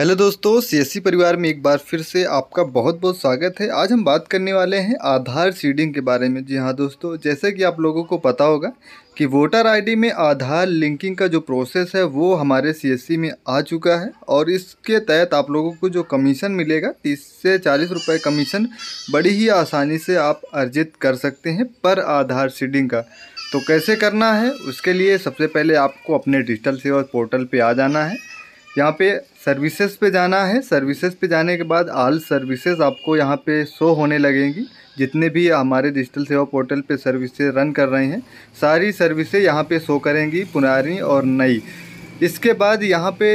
hello दोस्तों CSC परिवार में एक बार फिर से आपका बहुत बहुत स्वागत है आज हम बात करने वाले हैं आधार सीडिंग के बारे में जी हाँ दोस्तों जैसे कि आप लोगों को पता होगा कि वोटर आईडी में आधार लिंकिंग का जो प्रोसेस है वो हमारे सीएससी में आ चुका है और इसके तहत आप लोगों को जो कमीशन मिलेगा तीस से चालीस रुपये कमीशन बड़ी ही आसानी से आप अर्जित कर सकते हैं पर आधार सीडिंग का तो कैसे करना है उसके लिए सबसे पहले आपको अपने डिजिटल सेवा पोर्टल पर आ जाना है यहाँ पे सर्विसेज पे जाना है सर्विसेज पे जाने के बाद आल सर्विसेज आपको यहाँ पे शो होने लगेंगी जितने भी हमारे डिजिटल सेवा पोर्टल पे सर्विसेज रन कर रहे हैं सारी सर्विसेज यहाँ पे शो करेंगी पुरानी और नई इसके बाद यहाँ पे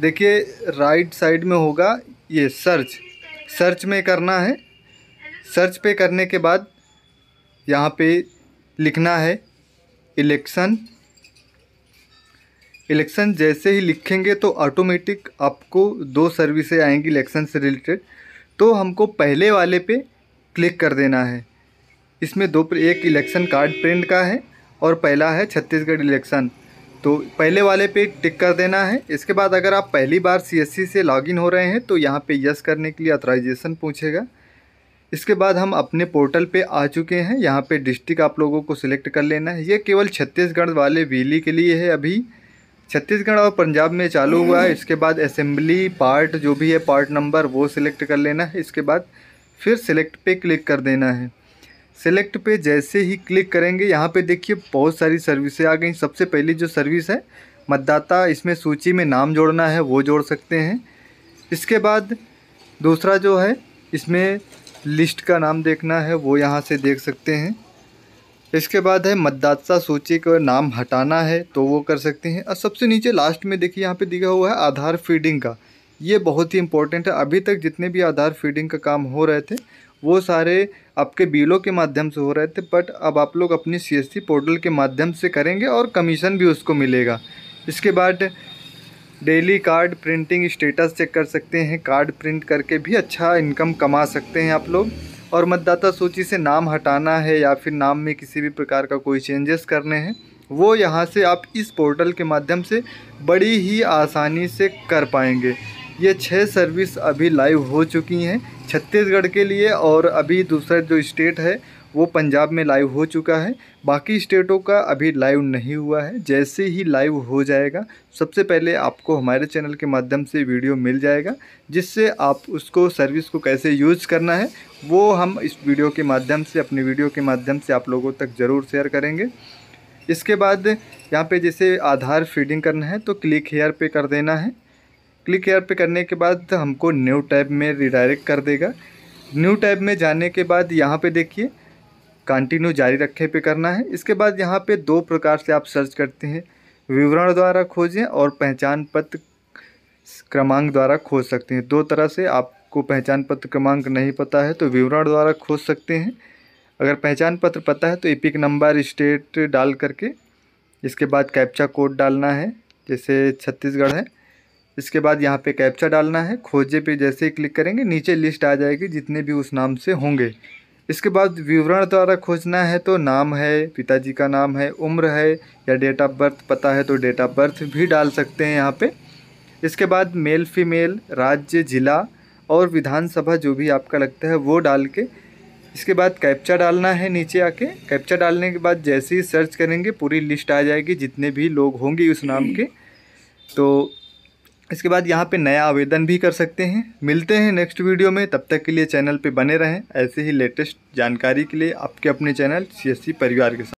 देखिए राइट साइड में होगा ये सर्च सर्च में करना है सर्च पे करने के बाद यहाँ पे लिखना है इलेक्शन इलेक्शन जैसे ही लिखेंगे तो ऑटोमेटिक आपको दो सर्विसें आएंगी इलेक्शन से रिलेटेड तो हमको पहले वाले पे क्लिक कर देना है इसमें दो एक इलेक्शन कार्ड प्रिंट का है और पहला है छत्तीसगढ़ इलेक्शन तो पहले वाले पे टिक कर देना है इसके बाद अगर आप पहली बार सीएससी से लॉगिन हो रहे हैं तो यहाँ पे यस करने के लिए अथोराइजेशन पूछेगा इसके बाद हम अपने पोर्टल पे आ चुके हैं यहाँ पे डिस्ट्रिक्ट आप लोगों को सिलेक्ट कर लेना है ये केवल छत्तीसगढ़ वाले वीली e के लिए है अभी छत्तीसगढ़ और पंजाब में चालू हुआ है इसके बाद असेंबली पार्ट जो भी है पार्ट नंबर वो सिलेक्ट कर लेना है इसके बाद फिर सिलेक्ट पे क्लिक कर देना है सिलेक्ट पे जैसे ही क्लिक करेंगे यहाँ पे देखिए बहुत सारी सर्विसें आ गई सबसे पहली जो सर्विस है मतदाता इसमें सूची में नाम जोड़ना है वो जोड़ सकते हैं इसके बाद दूसरा जो है इसमें लिस्ट का नाम देखना है वो यहाँ से देख सकते हैं इसके बाद है मतदाता सूची का नाम हटाना है तो वो कर सकते हैं और सबसे नीचे लास्ट में देखिए यहाँ पे दिखा हुआ है आधार फीडिंग का ये बहुत ही इंपॉर्टेंट है अभी तक जितने भी आधार फीडिंग का काम हो रहे थे वो सारे आपके बिलों के माध्यम से हो रहे थे बट अब आप लोग अपनी सी पोर्टल के माध्यम से करेंगे और कमीशन भी उसको मिलेगा इसके बाद daily card printing status check कर सकते हैं कार्ड प्रिंट करके भी अच्छा इनकम कमा सकते हैं आप लोग और मतदाता सूची से नाम हटाना है या फिर नाम में किसी भी प्रकार का कोई चेंजेस करने हैं वो यहाँ से आप इस पोर्टल के माध्यम से बड़ी ही आसानी से कर पाएंगे ये छः सर्विस अभी लाइव हो चुकी हैं छत्तीसगढ़ के लिए और अभी दूसरा जो स्टेट है वो पंजाब में लाइव हो चुका है बाकी स्टेटों का अभी लाइव नहीं हुआ है जैसे ही लाइव हो जाएगा सबसे पहले आपको हमारे चैनल के माध्यम से वीडियो मिल जाएगा जिससे आप उसको सर्विस को कैसे यूज़ करना है वो हम इस वीडियो के माध्यम से अपने वीडियो के माध्यम से आप लोगों तक ज़रूर शेयर करेंगे इसके बाद यहाँ पे जैसे आधार फीडिंग करना है तो क्लिक हेयर पे कर देना है क्लिक एयर पे करने के बाद हमको न्यू टैब में रिडायरेक्ट कर देगा न्यू टैब में जाने के बाद यहाँ पे देखिए कंटिन्यू जारी रखे पे करना है इसके बाद यहाँ पे दो प्रकार से आप सर्च करते हैं विवरण द्वारा खोजें और पहचान पत्र क्रमांक द्वारा खोज सकते हैं दो तरह से आपको पहचान पत्र क्रमांक नहीं पता है तो विवरण द्वारा खोज सकते हैं अगर पहचान पत्र पता है तो एपिक नंबर स्टेट डाल करके इसके बाद कैप्चा कोड डालना है जैसे छत्तीसगढ़ है इसके बाद यहाँ पे कैप्चा डालना है खोजे पे जैसे ही क्लिक करेंगे नीचे लिस्ट आ जाएगी जितने भी उस नाम से होंगे इसके बाद विवरण द्वारा खोजना है तो नाम है पिताजी का नाम है उम्र है या डेट ऑफ बर्थ पता है तो डेट ऑफ बर्थ भी डाल सकते हैं यहाँ पर इसके बाद मेल फीमेल राज्य ज़िला और विधानसभा जो भी आपका लगता है वो डाल के इसके बाद कैप्चा डालना है नीचे आके कैप्चा डालने के बाद जैसे ही सर्च करेंगे पूरी लिस्ट आ जाएगी जितने भी लोग होंगे उस नाम के तो इसके बाद यहाँ पे नया आवेदन भी कर सकते हैं मिलते हैं नेक्स्ट वीडियो में तब तक के लिए चैनल पे बने रहें ऐसे ही लेटेस्ट जानकारी के लिए आपके अपने चैनल सीएससी परिवार के साथ